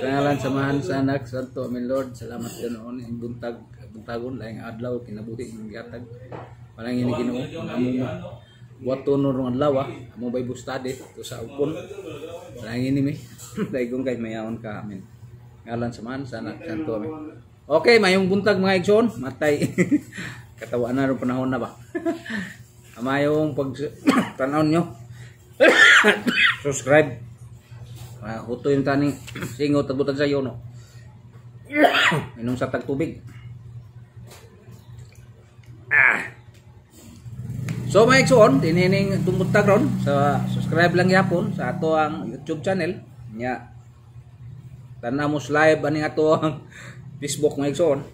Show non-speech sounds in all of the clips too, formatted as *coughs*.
Sangalan samahan sa anak santo amin Lord salamat noon, ing buntag buntagon laing adlaw kinabuhi ing gatag panangin ni Ginoo among wato no rong adlaw ah. amo Bible study to sa upon panangin ni mi *laughs* daigong kay mayaon ka amin ngalan samahan sa anak santo amin Okay mayong buntag mga igsoon matay *laughs* katawa na ron panahon na ba amayong pag *coughs* tanaw nyo *coughs* subscribe uh, huto yung taning *coughs* singaw tagutan sa iyo no inom sa tagtubig ah so mga eksoon tinining tumutag ron so, subscribe lang yapon sa ato ang youtube channel nya tanamos live aning ato ang *laughs* facebook mga eksoon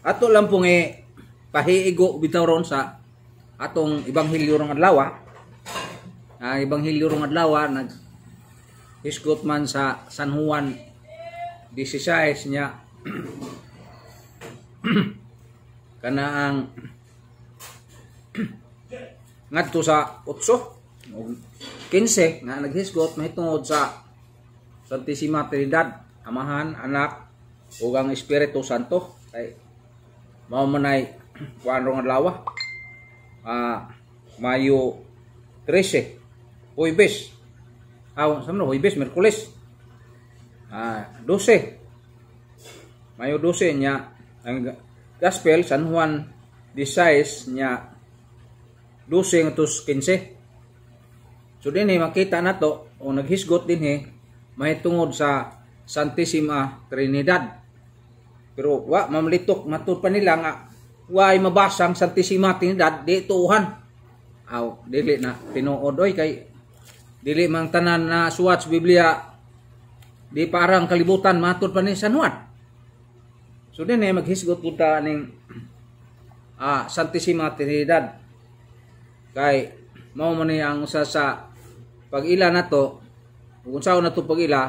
ato lang pong eh pahiigo bitaw ron sa atong ibanghilyo rong adlaw uh, ibanghilyo rong adlaw nag hisgot man sa San Juan 16 niya *clears throat* kana ang *clears throat* ngadto sa 8 nga naghisgot mahitungod sa Santissima Trinidad Amahan, Anak ug ang Espiritu Santo ay mao *clears throat* manay kuan rong adlaw uh, Mayo 13, Huibes. Ah, sa no, Huibes, Merkules. Ah, 12. Mayo 12 niya ang Gospel San Juan 16 niya 12 ngadtos 15. So din eh, makita na to o naghisgot din eh, mahitungod sa Santissima Trinidad. Pero wa mamlitok matud pa nila nga way mabasang Santisima Trinidad di tuuhan. Aw, dili na tinuod oy kay dili mang tanan na suwat Biblia di parang kalibutan matud pa ni San Juan. So din eh, maghisgot po ta ning *clears throat* ah, Santisima Trinidad. Kay mao man ang usa sa pag-ila nato kung sao na to pag-ila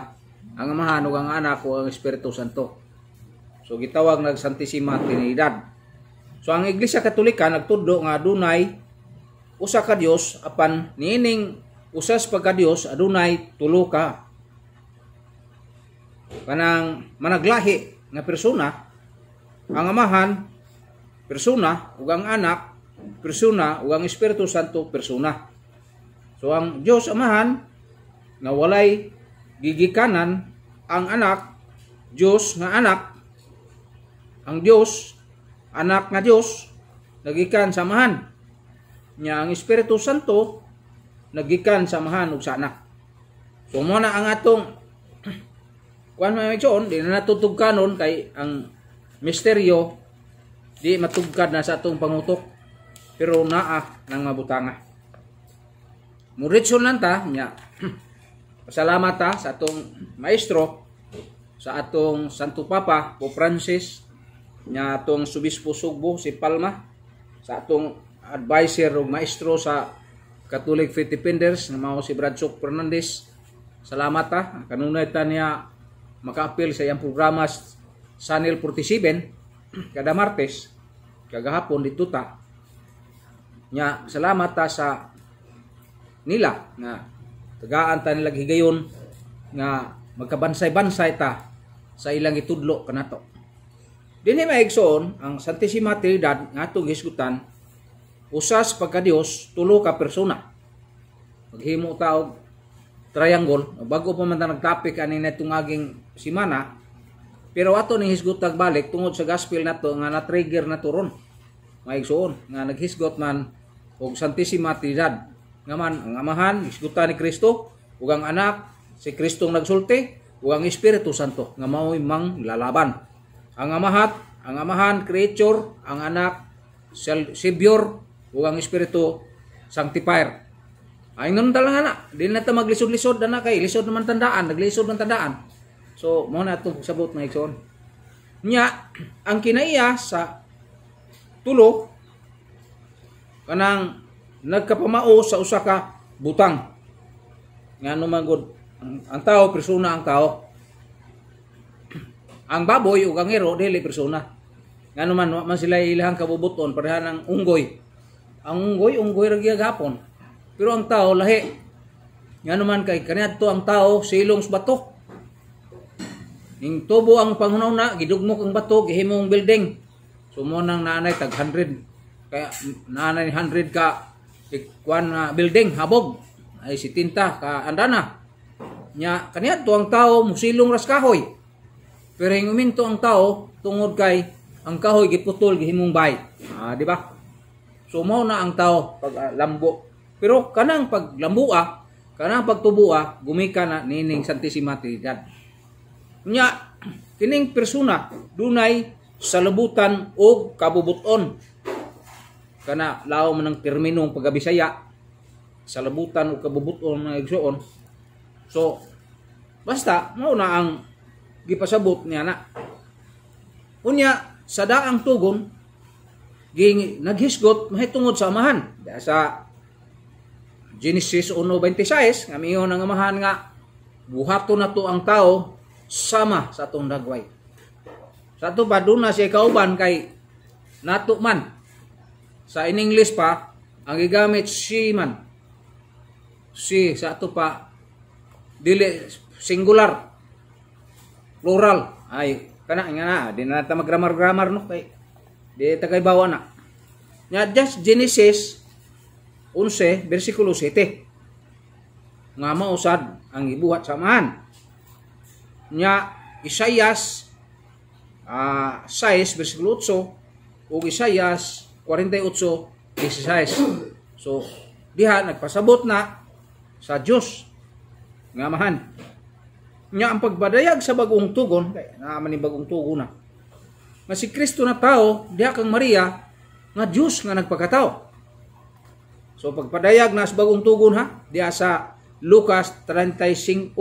ang mahanog ang anak ug ang Espiritu Santo. So gitawag nag Santisima Trinidad. So ang Iglesia Katolika nagtudlo nga adunay usa ka Dios apan niining usas pagka Dios adunay tulo ka. Kanang managlahi nga persona ang amahan persona ug ang anak persona ug ang Espiritu Santo persona. So ang Dios amahan nga walay gigikanan ang anak Dios nga anak ang Dios anak nga Dios nagikan samahan nya ang Espiritu Santo nagikan samahan og sa anak. So mo na ang atong *clears throat* kuan may magsyon di na natutog kanon kay ang misteryo di matugkad na sa atong pangutok pero naa ng mabutanga. Muritsyon lang ta nya *clears throat* Salamat ta sa atong maestro sa atong Santo Papa Pope Francis nya atong Subispo Sugbo si Palma sa atong adviser ug maestro sa Catholic Faith Defenders na mao si Brad Bradshaw Fernandez. Salamat ta kanunay ta niya makaapil sa iyang programa Sanel 47 *clears throat* kada Martes kagahapon dito ta. Nya salamat ta sa nila na tagaan ta nila higayon nga magkabansay-bansay ta sa ilang itudlo kanato. Dini maigsoon ang Santissima Trinidad ngadtong hisgutan usas pagkadios tulo ka persona. Maghimo taog triangle bago pa man ta nagtapik ani nitong aging simana pero ato ning hisgot balik tungod sa gospel nato nga na-trigger na turon. Maigsoon nga naghisgot man og Santissima Trinidad nga man ang amahan hisgutan ni Kristo ug ang anak si Kristong nagsulti ug ang Espiritu Santo nga mao'y mang lalaban ang amahat, ang amahan, creature, ang anak, savior, o ang espiritu, sanctifier. Ay nun talaga na, di na ito maglisod-lisod na kay, lisod naman tandaan, naglisod ng tandaan. So, mo na itong sabot na ikson. Nya, *clears throat* ang kinaiya sa tulo, kanang nagkapamao sa usa ka butang. Nga naman ano good, ang, ang tao, persona ang tao, ang baboy ug ang hero dili persona. Ngano man man sila ilang kabubuton pareha ng unggoy. Ang unggoy unggoy ra gihapon. Pero ang tao lahi. Ngano man kay kaniadto ang tao silong sa bato. Ning tubo ang panghunahon na gidugmok ang bato gihimong building. Sumo nang nanay tag 100. Kaya nanay 100 ka ikwan na building habog ay si tinta ka andana nya kaniadto ang tao musilong ras kahoy pero yung uminto ang tao tungod kay ang kahoy giputol gihimong bay. Ah, di ba? So mao na ang tao pag uh, lambo. Pero kanang paglambua, kanang pagtubua, gumika na nining Santissima Trinidad. Nya kining persona dunay salabutan o kabubuton. Kana lao man ang terminong pagabisaya salubutan o kabubuton nga igsuon. So basta mao na ang gipasabot niya na. Unya, sa daang tugon, ging, naghisgot, mahitungod sa amahan. Sa Genesis 1.26, nga miyon ang amahan nga, buhato na to ang tao, sama sa itong dagway. Sa ito pa, doon na siya kauban kay natuman. Sa in English pa, ang gigamit si man. Si, sa ito pa, dili, singular, plural ay kana nga na di na ta magramar grammar no kay di tagay bawa na nya just Genesis 11 bersikulo 7 nga mausad ang ibuhat samahan nya Isaias uh, ah, 6 bersikulo 8 ug Isaias 48 16 so diha nagpasabot na sa Dios nga mahan nya ang pagbadayag sa bagong tugon kay naa bagong tugon na nga si Kristo na tao diha kang Maria nga Dios nga nagpakatao so pagpadayag na sa bagong tugon ha diha sa Lucas 35:1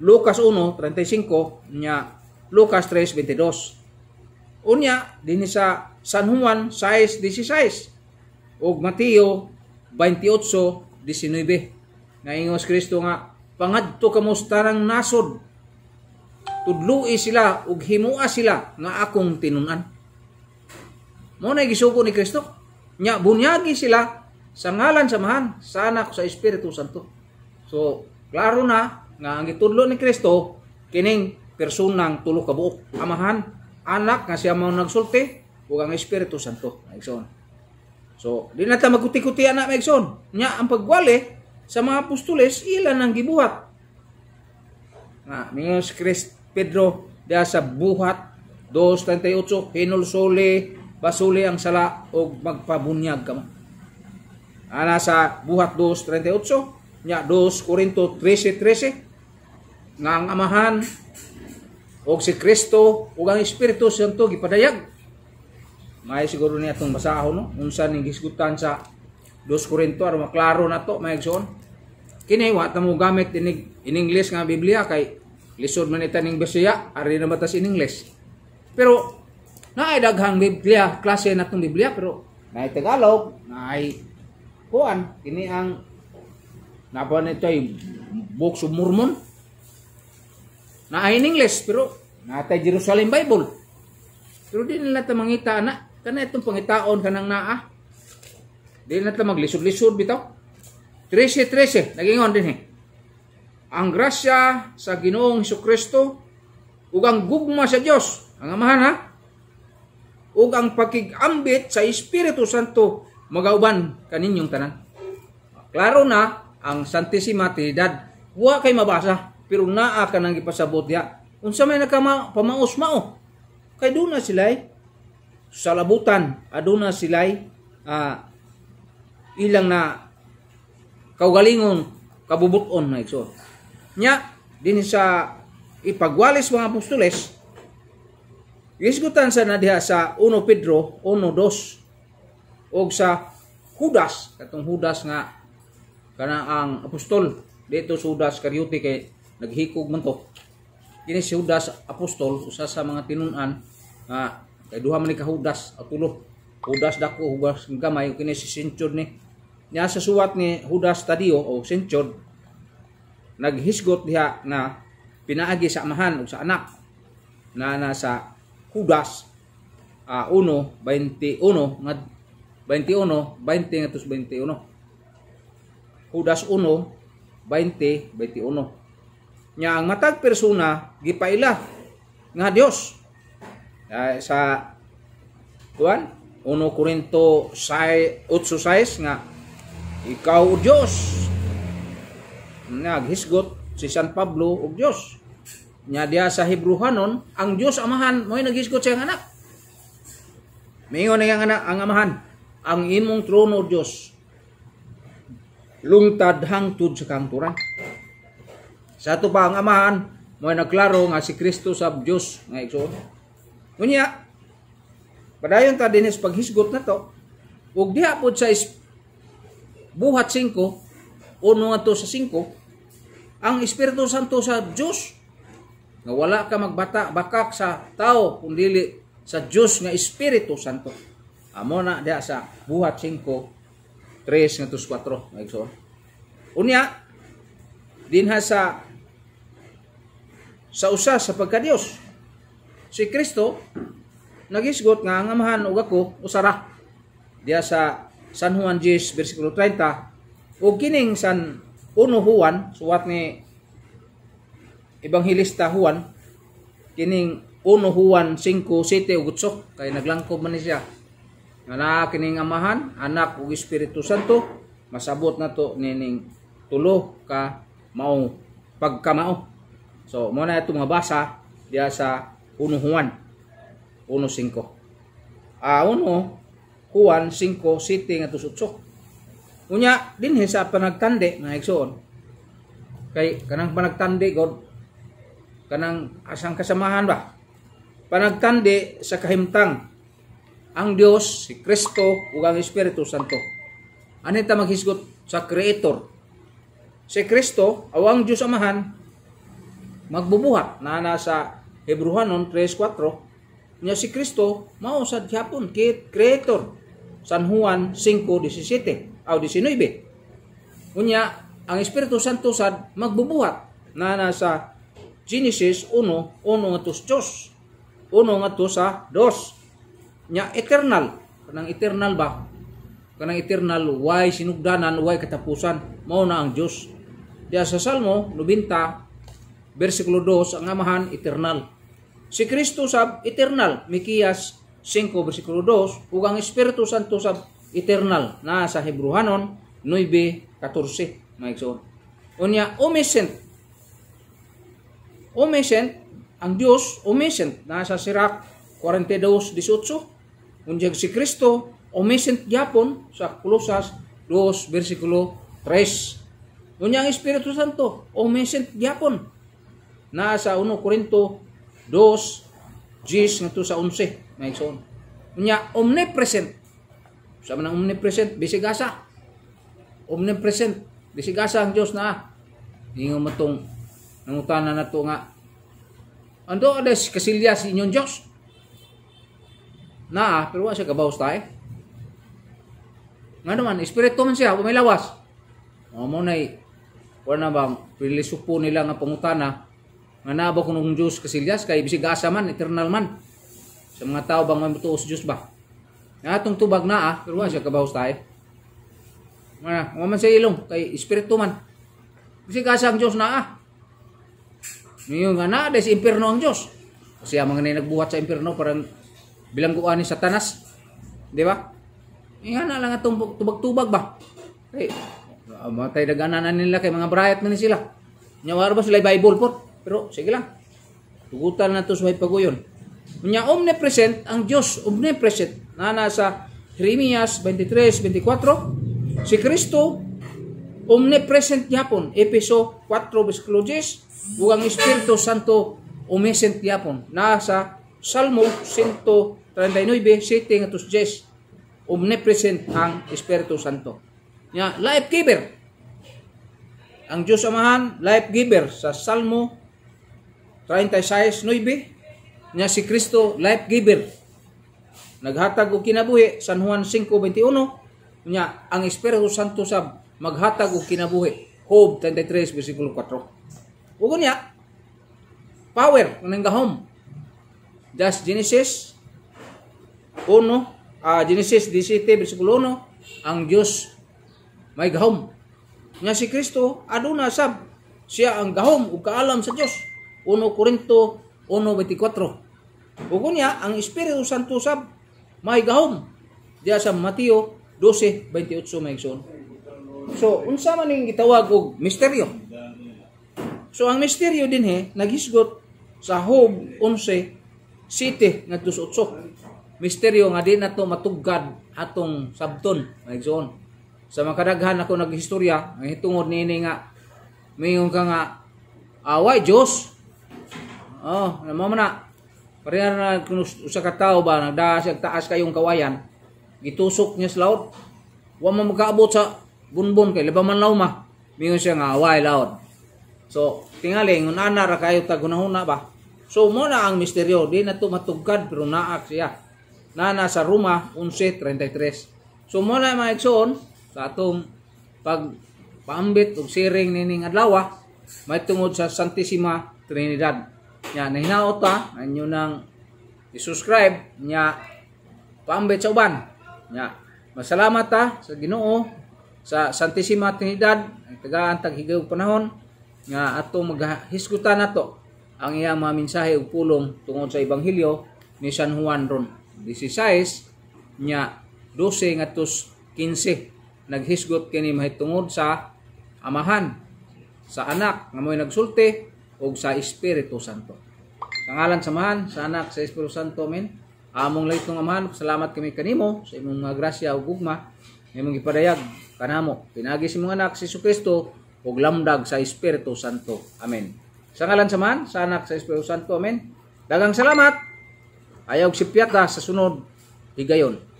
Lucas 1:35 nya Lucas 3:22 unya dinhi sa San Juan 6:16 ug Mateo 28:19 nga ingos Kristo nga pangadto kamusta ng nasod tudlui sila ug himua sila nga akong tinunan mo na gisugo ni Kristo nya bunyagi sila sa ngalan sa samahan sa anak sa Espiritu Santo so klaro na nga ang gitudlo ni Kristo kining personang tulo ka buok amahan anak nga siya mao nagsulti ug ang Espiritu Santo maigsoon so di na ta magkutikuti kuti anak maigsoon nya ang pagwali sa mga apostoles, ilan ang gibuhat? Na, mingon si Pedro, da sa buhat, 2.38, hinulsole, basuli ang sala, o magpabunyag ka Ana sa buhat 2.38, nya 2 Corinto 13.13, nga ang amahan, o si Kristo, ug ang Espiritu Santo, gipadayag. May siguro niya itong basahon no? Unsan ning gisgutan sa 2 Korinto aron maklaro na to maigsoon. Kini wa ta mo gamit in, in English nga Biblia kay lisod man ita ning Bisaya ari na batas in English. Pero naay daghang Biblia klase na tong Biblia pero naay Tagalog, naay kuan kini ang napa nito yung Book of Mormon naay in English pero naay Jerusalem Bible. Pero di nila ta mangita na kana itong pangitaon kanang naa Di na ito maglisod-lisod bitaw. 13-13, on din eh. Ang grasya sa ginoong Kristo ug ang gugma sa Dios, ang amahan ha, ug ang pakigambit sa Espiritu Santo magauban kaninyong tanan. Klaro na ang Santissima Trinidad. Wa kay mabasa pero naa ka nang gipasabot ya. Unsa may nakama pamaos-mao. Kay do na sila'y salabutan, aduna ah, sila'y uh, ilang na kaugalingon kabubuton na igsoon nya din sa ipagwalis mga apostoles gisgutan sa diha sa 1 Pedro 1:2 og sa Judas katong Judas nga kana ang apostol dito si Judas Karyote kay naghikog man to kini si Judas apostol usa sa mga tinunan nga kay duha man ni ka Judas atulo Judas dako Judas gamay kini si Sinchod ni niya sa suwat ni Judas Tadio o Senchod naghisgot diha na pinaagi sa amahan o sa anak na nasa Judas uh, 1 21 ng 21 20 nga 21 Judas 1 20 21 nya ang matag persona gipaila nga Dios uh, sa kuan 1 Corinto 8 6 nga ikaw o Diyos naghisgot si San Pablo og Dios nya dia sa Hebruhanon ang Dios amahan moy naghisgot sa anak mingon ni ang anak ang amahan ang imong trono Dios lungtad hangtod sa kangturan sa ato pa ang amahan moy nagklaro nga si Kristo sa Dios nga igsoon unya padayon ta dinis paghisgot na to ug diha pod sa buhat 5 uno ato sa 5 ang Espiritu Santo sa Dios nga wala ka magbata bakak sa tao kun dili sa Dios nga Espiritu Santo amo na diha sa buhat 5 3 nga 4 so unya dinha sa sa usa sa pagka Dios si Kristo nagisgot nga ang amahan og ako usara diya sa San Juan 10 bersikulo 30 o kining San 1 Juan suwat ni Ebanghelista Juan kining 1 Juan 5:7 ug 8 kay naglangkob man ni siya nga naa kining amahan anak ug Espiritu Santo masabot na to nining tulo ka mao pagkamao so muna na itong mabasa diya sa 1 Juan 1:5 ah uh, uno kuan 5 7 nga tusutso unya dinhi sa panagtandi na igsoon kay kanang panagtandi god kanang asang kasamahan ba panagtandi sa kahimtang ang Dios si Kristo ug ang Espiritu Santo ani ta maghisgot sa creator si Kristo awang Dios amahan magbubuhat na nasa Hebrewanon 3:4 niya si Kristo mao sa gihapon creator San Juan 5:17 aw 19. Unya ang Espiritu Santo sad magbubuhat na nasa Genesis 1:1 ngadtos Dios. 1 ngadtos sa 2. Nya eternal kanang eternal ba? Kanang eternal way sinugdanan way katapusan mao na ang Dios. Diya sa Salmo 90 versikulo 2 ang amahan eternal. Si Kristo sab eternal Mikiyas 5 versikulo 2 ugang Espiritu Santo sa eternal na sa Hebruhanon 9:14 mga igsoon. Unya omniscient. Omniscient ang Dios omniscient na sa Sirach 42:18. Unyag si Kristo omniscient gyapon sa Kolosas 2 versikulo 3. Unya ang Espiritu Santo omniscient gyapon na sa 1 Korinto 2 10 ngadto sa 11. May son. Unya, omnipresent. Sama ng omnipresent, bisigasa. Omnipresent, bisigasa ang Dios na. Hingaw mo itong nangutana na to nga. Ando adas kasilya si inyong Dios. Na, pero wala siya kabawas tayo. Nga naman, espiritu man siya, pumilawas. O mo na wala na bang pilisupo nila nga pangutana nga naba kung ng Diyos kasilyas kay bisigasa man, eternal man. Sa mga tao bang may mutuos Diyos ba? Atong tubag na ah, pero wala siya kabahos tayo. Mana, man sa ilong, kay espiritu man. Kasi kasa ang Diyos na ah. Ngayon nga na, dahil sa impirno ang Diyos. Kasi ang mga na nagbuhat sa impirno, parang bilangguan ni satanas. Di ba? Nga na lang itong tubag-tubag ba? Kay, eh, ah, matay nagananan nila kay mga brayat man sila. Nyawar ba sila Bible po? Pero sige lang. Tugutan na to sa may pagayon. Unya omnipresent ang Diyos, omnipresent na nasa Jeremias 23:24. Si Kristo omnipresent yapon. Epeso 4 bersikulo 10. Ug Espiritu Santo omniscient yapon. Nasa Salmo 139:7 ngadto 10. Omnipresent ang Espiritu Santo. Nya life giver. Ang Diyos Amahan, life giver sa Salmo 36:9 niya si Kristo life giver. Naghatag o kinabuhi San Juan 5:21 niya ang Espiritu Santo sab maghatag o kinabuhi. Job 33 bersikulo 4. Ugon niya power nang gahom. Das Genesis 1 uh, Genesis 17 bersikulo 1 ang Dios may gahom. Nga si Kristo aduna sab siya ang gahom ug kaalam sa Dios. 1 Korinto 1.24 o kunya, ang Espiritu Santo sab may gahom. Diya sa Mateo 12:28 maigsoon. So, unsa man ning gitawag og misteryo? So, ang misteryo din he naghisgot sa Hob 11 City ngadto sa Misteryo nga din ato matugad atong sabton maigsoon. Sa makadaghan ako naghistorya, ang hitungod nini nga mayon ka nga away ah, Dios. Oh, namo na Pareha na kung sa katao ba, nagdahas, taas kayong kawayan, gitusok niya sa laut. Wa mo magkaabot sa bunbon kay, labaman law ma. Mingon siya nga, away laot. So, tingali, ngun ana ra kayo tagunahuna ba? So, mo na ang misteryo, di na to matugkad, pero naa siya. Nana sa Roma 11.33. So, mo na mga eksoon, sa atong pag paambit og siring nining adlaw ah, may tungod sa Santissima Trinidad nya nahinaot ta anyo nang i-subscribe nya paambit sa uban nya masalamat ta sa Ginoo sa Santissima Trinidad ang tagaan taghigayong panahon nga ato maghisgutan nato ang iyang mga mensahe ug pulong tungod sa ebanghelyo ni San Juan ron 16 nya 12 ngadtos 15 naghisgot kini mahitungod sa amahan sa anak nga mo'y nagsulti ug sa Espiritu Santo. Kangalan samahan sa anak sa Espiritu Santo amen. Among laytong ng amahan, salamat kami kanimo sa imong mga grasya ug gugma imong gipadayag kanamo. Pinagi si mga anak si Kristo ug lamdag sa Espiritu Santo. Amen. Sa ngalan samahan sa anak sa Espiritu Santo. Amen. Dagang salamat. Ayaw sipyata sa sunod higayon.